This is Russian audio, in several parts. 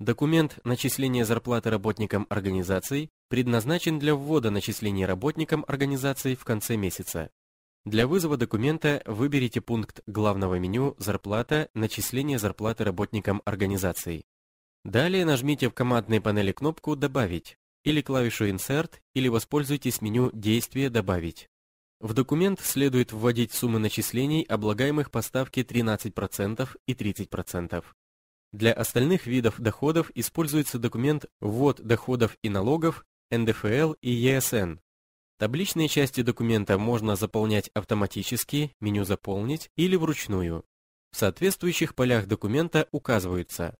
Документ начисления зарплаты работникам организации предназначен для ввода начислений работникам организации в конце месяца. Для вызова документа выберите пункт главного меню «Зарплата. Начисление зарплаты работникам организации». Далее нажмите в командной панели кнопку «Добавить» или клавишу «Insert» или воспользуйтесь меню «Действие. Добавить». В документ следует вводить суммы начислений, облагаемых по ставке 13% и 30%. Для остальных видов доходов используется документ «Ввод доходов и налогов», НДФЛ и ЕСН. Табличные части документа можно заполнять автоматически, меню «Заполнить» или вручную. В соответствующих полях документа указываются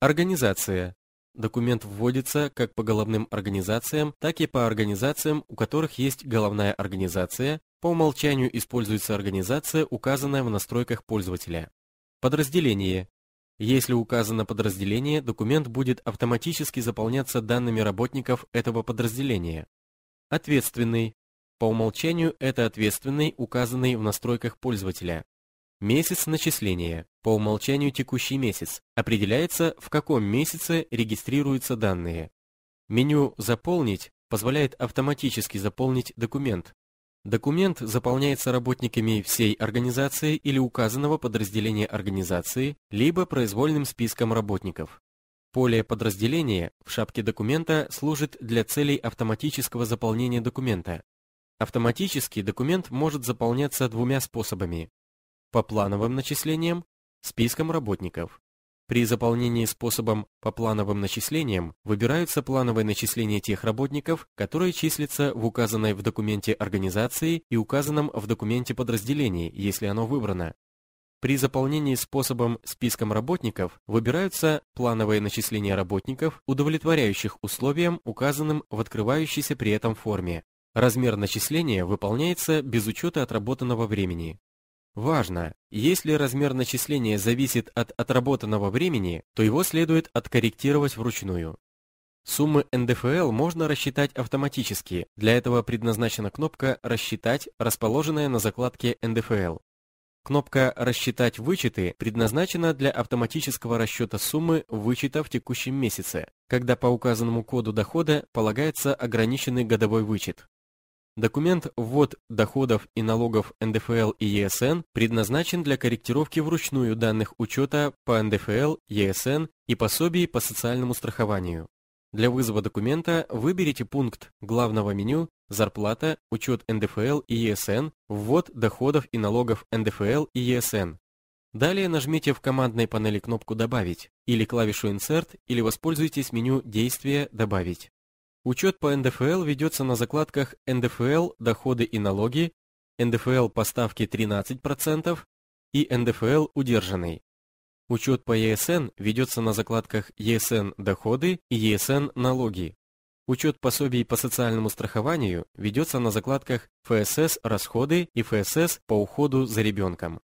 Организация. Документ вводится как по головным организациям, так и по организациям, у которых есть головная организация. По умолчанию используется организация, указанная в настройках пользователя. Подразделение. Если указано подразделение, документ будет автоматически заполняться данными работников этого подразделения. Ответственный. По умолчанию это ответственный, указанный в настройках пользователя. Месяц начисления. По умолчанию текущий месяц. Определяется, в каком месяце регистрируются данные. Меню «Заполнить» позволяет автоматически заполнить документ, Документ заполняется работниками всей организации или указанного подразделения организации, либо произвольным списком работников. Поле подразделения в шапке документа служит для целей автоматического заполнения документа. Автоматический документ может заполняться двумя способами. По плановым начислениям, списком работников. При заполнении способом по плановым начислениям выбираются плановые начисления тех работников, которые числятся в указанной в документе организации и указанном в документе подразделении, если оно выбрано. При заполнении способом списком работников выбираются плановые начисления работников, удовлетворяющих условиям, указанным в открывающейся при этом форме. Размер начисления выполняется без учета отработанного времени. Важно, если размер начисления зависит от отработанного времени, то его следует откорректировать вручную. Суммы НДФЛ можно рассчитать автоматически, для этого предназначена кнопка «Рассчитать», расположенная на закладке «НДФЛ». Кнопка «Рассчитать вычеты» предназначена для автоматического расчета суммы вычета в текущем месяце, когда по указанному коду дохода полагается ограниченный годовой вычет. Документ «Ввод доходов и налогов НДФЛ и ЕСН» предназначен для корректировки вручную данных учета по НДФЛ, ЕСН и пособий по социальному страхованию. Для вызова документа выберите пункт главного меню «Зарплата, учет НДФЛ и ЕСН, ввод доходов и налогов НДФЛ и ЕСН». Далее нажмите в командной панели кнопку «Добавить» или клавишу Insert или воспользуйтесь меню «Действия. Добавить». Учет по НДФЛ ведется на закладках НДФЛ «Доходы и налоги», НДФЛ по ставке 13% и НДФЛ «Удержанный». Учет по ЕСН ведется на закладках ЕСН «Доходы» и ЕСН «Налоги». Учет пособий по социальному страхованию ведется на закладках ФСС «Расходы» и ФСС «По уходу за ребенком».